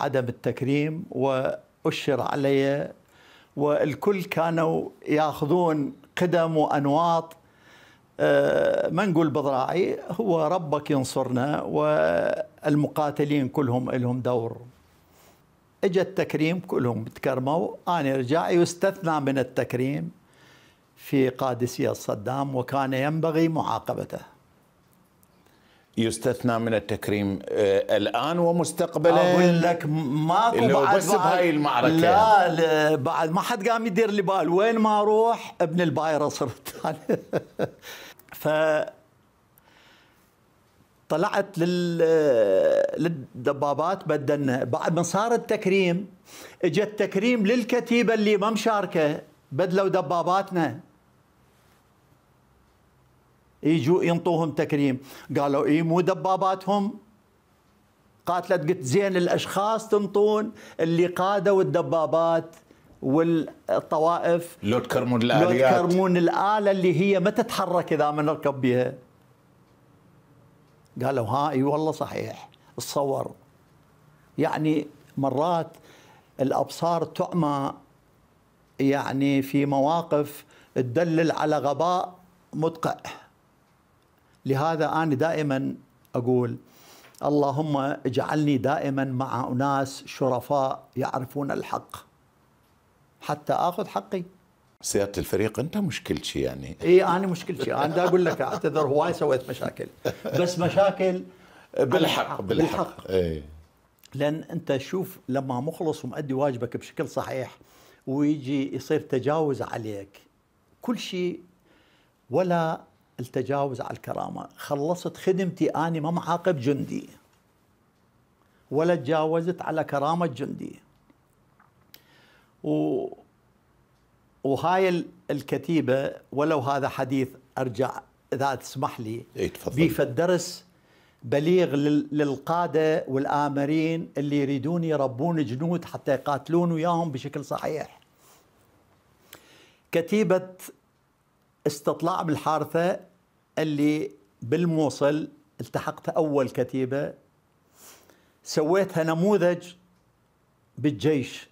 عدم التكريم وأشر علي والكل كانوا ياخذون قدم وأنواط آه، ما نقول بضراعي هو ربك ينصرنا والمقاتلين كلهم لهم دور اجى التكريم كلهم تكرموا انا رجعي يستثنى من التكريم في قادسيه صدام وكان ينبغي معاقبته يستثنى من التكريم آه، الان ومستقبلا اقول لك ماكو بعد بس بهاي المعركه لا, لا بعد ما حد قام يدير لي بال وين ما اروح ابن البايره صرت ف طلعت لل آه، للدبابات بدلنا بعد ما صار التكريم اجى التكريم للكتيبه اللي ما مشاركه بدلوا دباباتنا يجوا ينطوهم تكريم قالوا اي مو دباباتهم قاتلت قلت زين الاشخاص تنطون اللي قادوا الدبابات والطوائف لو تكرمون الاليات لو تكرمون الاله اللي هي ما تتحرك اذا ما نركب بها قالوا ها اي والله صحيح تصور يعني مرات الابصار تعمى يعني في مواقف تدلل على غباء مدقع لهذا أنا دائما أقول اللهم اجعلني دائما مع أناس شرفاء يعرفون الحق حتى أخذ حقي سياده الفريق انت مشكلتي يعني اي انا مشكلتي انا اقول لك اعتذر هواي سويت مشاكل بس مشاكل بالحق بالحق, بالحق. اي لان انت شوف لما مخلص ومؤدي واجبك بشكل صحيح ويجي يصير تجاوز عليك كل شيء ولا التجاوز على الكرامه خلصت خدمتي أنا ما معاقب جندي ولا تجاوزت على كرامه جندي و وهاي الكتيبه ولو هذا حديث ارجع اذا تسمح لي إيه، بيف الدرس بليغ للقاده والامرين اللي يريدون يربون جنود حتى يقاتلون وياهم بشكل صحيح. كتيبه استطلاع بالحارثه اللي بالموصل التحقت أول كتيبة سويتها نموذج بالجيش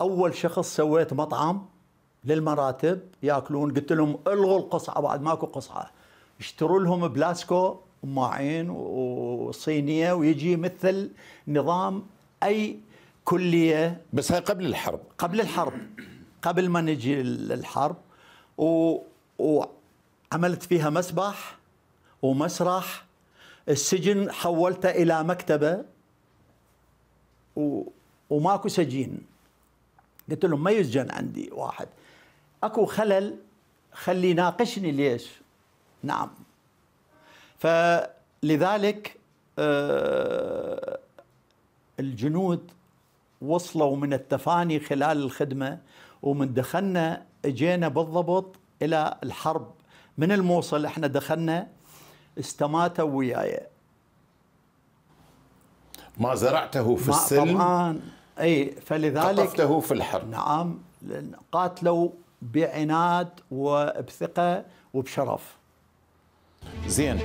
أول شخص سويت مطعم للمراتب ياكلون قلت لهم الغوا القصعه بعد ماكو قصعه اشتروا لهم بلاسكو ماعين وصينيه ويجي مثل نظام اي كليه بس هاي قبل الحرب قبل الحرب قبل ما نجي الحرب و... و... عملت فيها مسبح ومسرح السجن حولته إلى مكتبة و... وماكو سجين قلت لهم ما يسجن عندي واحد اكو خلل خلي ناقشني ليش نعم فلذلك آه، الجنود وصلوا من التفاني خلال الخدمة ومن دخلنا اجينا بالضبط إلى الحرب من الموصل احنا دخلنا استماتوا وياي ما زرعته في ما السلم طبعا اي فلذلك قطفته في الحرب نعم قاتلوا بعناد وبثقه وبشرف زين